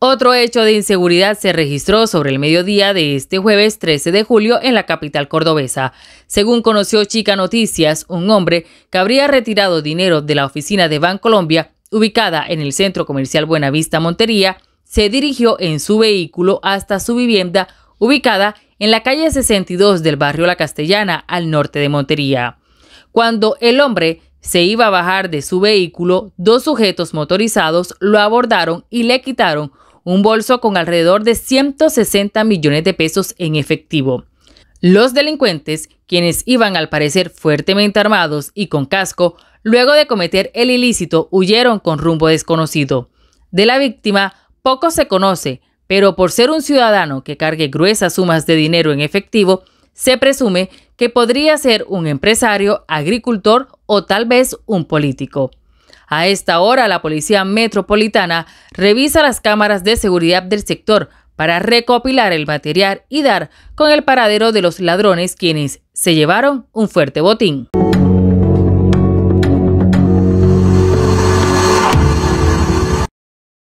Otro hecho de inseguridad se registró sobre el mediodía de este jueves 13 de julio en la capital cordobesa. Según conoció Chica Noticias, un hombre que habría retirado dinero de la oficina de Bancolombia, ubicada en el centro comercial Buenavista Montería, se dirigió en su vehículo hasta su vivienda ubicada en la calle 62 del barrio La Castellana, al norte de Montería. Cuando el hombre se iba a bajar de su vehículo, dos sujetos motorizados lo abordaron y le quitaron un bolso con alrededor de 160 millones de pesos en efectivo. Los delincuentes, quienes iban al parecer fuertemente armados y con casco, luego de cometer el ilícito huyeron con rumbo desconocido. De la víctima poco se conoce, pero por ser un ciudadano que cargue gruesas sumas de dinero en efectivo, se presume que podría ser un empresario, agricultor o tal vez un político. A esta hora, la Policía Metropolitana revisa las cámaras de seguridad del sector para recopilar el material y dar con el paradero de los ladrones quienes se llevaron un fuerte botín.